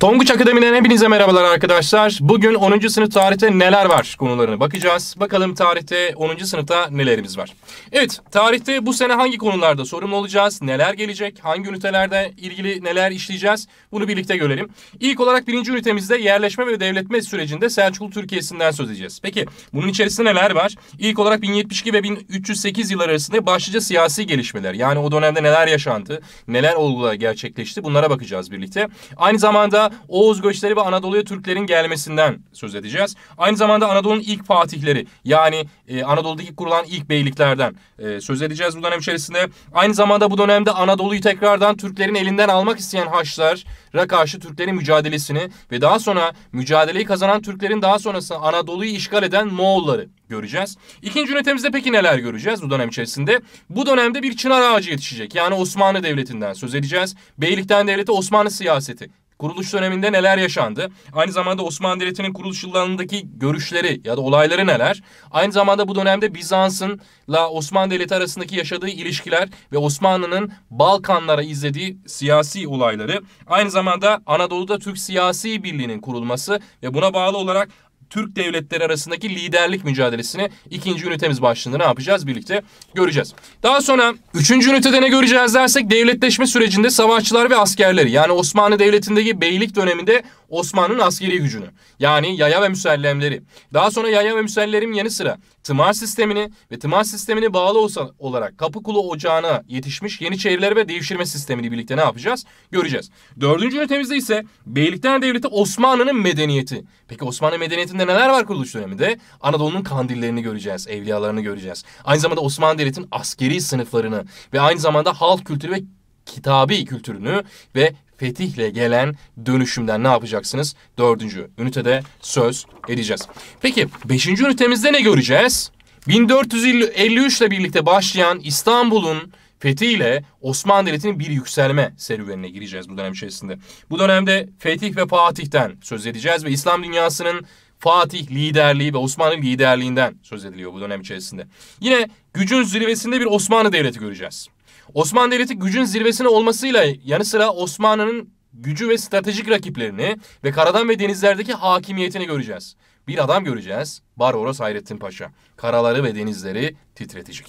Tonguç Akademi'den hepinize merhabalar arkadaşlar. Bugün 10. sınıf tarihte neler var konularına bakacağız. Bakalım tarihte 10. sınıfta nelerimiz var. Evet, tarihte bu sene hangi konularda sorumlu olacağız? Neler gelecek? Hangi ünitelerde ilgili neler işleyeceğiz? Bunu birlikte görelim. İlk olarak birinci ünitemizde yerleşme ve devletme sürecinde Selçuklu Türkiye'sinden söz edeceğiz. Peki bunun içerisinde neler var? İlk olarak 1072 ve 1308 yılları arasında başlıca siyasi gelişmeler. Yani o dönemde neler yaşandı? Neler olgular gerçekleşti? Bunlara bakacağız birlikte. Aynı zamanda Oğuz göçleri ve Anadolu'ya Türklerin gelmesinden söz edeceğiz. Aynı zamanda Anadolu'nun ilk fatihleri yani e, Anadolu'daki kurulan ilk beyliklerden e, söz edeceğiz bu dönem içerisinde. Aynı zamanda bu dönemde Anadolu'yu tekrardan Türklerin elinden almak isteyen Haçlara karşı Türklerin mücadelesini ve daha sonra mücadeleyi kazanan Türklerin daha sonrasında Anadolu'yu işgal eden Moğolları göreceğiz. İkinci ünitemizde peki neler göreceğiz bu dönem içerisinde? Bu dönemde bir çınar ağacı yetişecek. Yani Osmanlı Devleti'nden söz edeceğiz. Beylikten devlete Osmanlı siyaseti kuruluş döneminde neler yaşandı? Aynı zamanda Osmanlı Devleti'nin kuruluş yıllarındaki görüşleri ya da olayları neler? Aynı zamanda bu dönemde Bizans'ın la Osmanlı Devleti arasındaki yaşadığı ilişkiler ve Osmanlı'nın Balkanlara izlediği siyasi olayları. Aynı zamanda Anadolu'da Türk Siyasi Birliği'nin kurulması ve buna bağlı olarak Türk devletleri arasındaki liderlik mücadelesini ikinci ünitemiz başlığında ne yapacağız? Birlikte göreceğiz. Daha sonra üçüncü ünitede ne göreceğiz dersek devletleşme sürecinde savaşçılar ve askerleri yani Osmanlı Devleti'ndeki beylik döneminde Osmanlı'nın askeri gücünü yani yaya ve müsellemleri. Daha sonra yaya ve müsellerim yanı sıra tımar sistemini ve tımar sistemini bağlı olsa, olarak kapı kulu ocağına yetişmiş Yeniçerileri ve devşirme sistemini birlikte ne yapacağız? Göreceğiz. Dördüncü ünitemizde ise Beylikler Devleti Osmanlı'nın medeniyeti. Peki Osmanlı medeniyetinde neler var kuruluş döneminde? Anadolu'nun kandillerini göreceğiz, evliyalarını göreceğiz. Aynı zamanda Osmanlı Devleti'nin askeri sınıflarını ve aynı zamanda halk kültürü ve kitabi kültürünü ve fetihle gelen dönüşümden ne yapacaksınız? Dördüncü ünitede söz edeceğiz. Peki beşinci ünitemizde ne göreceğiz? 1453 ile birlikte başlayan İstanbul'un fethiyle Osmanlı Devleti'nin bir yükselme serüvenine gireceğiz bu dönem içerisinde. Bu dönemde fetih ve fatihten söz edeceğiz ve İslam dünyasının Fatih liderliği ve Osmanlı liderliğinden söz ediliyor bu dönem içerisinde. Yine gücün zirvesinde bir Osmanlı Devleti göreceğiz. Osmanlı Devleti gücün zirvesine olmasıyla yanı sıra Osmanlı'nın gücü ve stratejik rakiplerini ve karadan ve denizlerdeki hakimiyetini göreceğiz. Bir adam göreceğiz. Barbaros Hayrettin Paşa. Karaları ve denizleri titretecek.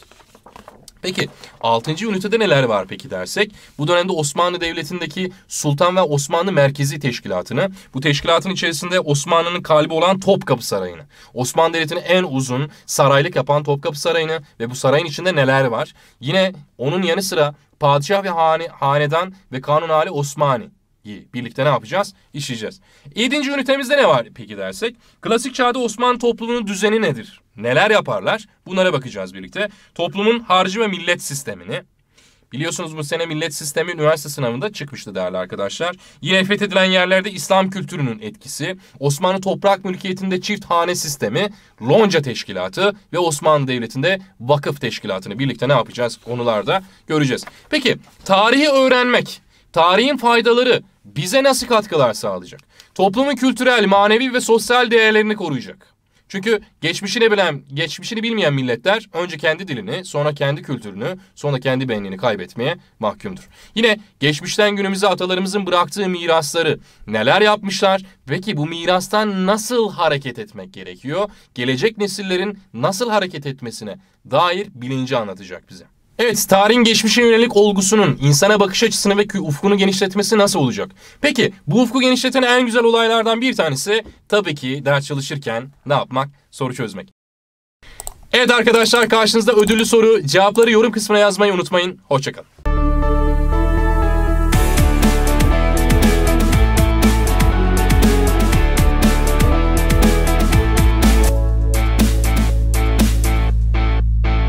Peki 6. ünitede neler var peki dersek? Bu dönemde Osmanlı Devleti'ndeki Sultan ve Osmanlı Merkezi Teşkilatı'nı, bu teşkilatın içerisinde Osmanlı'nın kalbi olan Topkapı Sarayı'nı, Osmanlı Devleti'nin en uzun saraylık yapan Topkapı Sarayı'nı ve bu sarayın içinde neler var? Yine onun yanı sıra padişah ve hane, hanedan ve kanunali Osmani birlikte ne yapacağız? İşleyeceğiz. Yedinci ünitemizde ne var peki dersek? Klasik çağda Osmanlı toplumunun düzeni nedir? Neler yaparlar? Bunlara bakacağız birlikte. Toplumun harcı ve millet sistemini. Biliyorsunuz bu sene millet sistemi üniversite sınavında çıkmıştı değerli arkadaşlar. Yine fethedilen yerlerde İslam kültürünün etkisi, Osmanlı toprak mülkiyetinde çift hane sistemi, lonca teşkilatı ve Osmanlı Devleti'nde vakıf teşkilatını birlikte ne yapacağız? Konularda göreceğiz. Peki tarihi öğrenmek tarihin faydaları bize nasıl katkılar sağlayacak? Toplumun kültürel, manevi ve sosyal değerlerini koruyacak. Çünkü geçmişini bilen, geçmişini bilmeyen milletler önce kendi dilini, sonra kendi kültürünü, sonra kendi benliğini kaybetmeye mahkumdur. Yine geçmişten günümüze atalarımızın bıraktığı mirasları neler yapmışlar? Peki bu mirastan nasıl hareket etmek gerekiyor? Gelecek nesillerin nasıl hareket etmesine dair bilinci anlatacak bize. Evet, tarihin geçmişe yönelik olgusunun insana bakış açısını ve ufkunu genişletmesi nasıl olacak? Peki, bu ufku genişleten en güzel olaylardan bir tanesi tabii ki ders çalışırken ne yapmak? Soru çözmek. Evet arkadaşlar karşınızda ödüllü soru. Cevapları yorum kısmına yazmayı unutmayın. Hoşçakalın.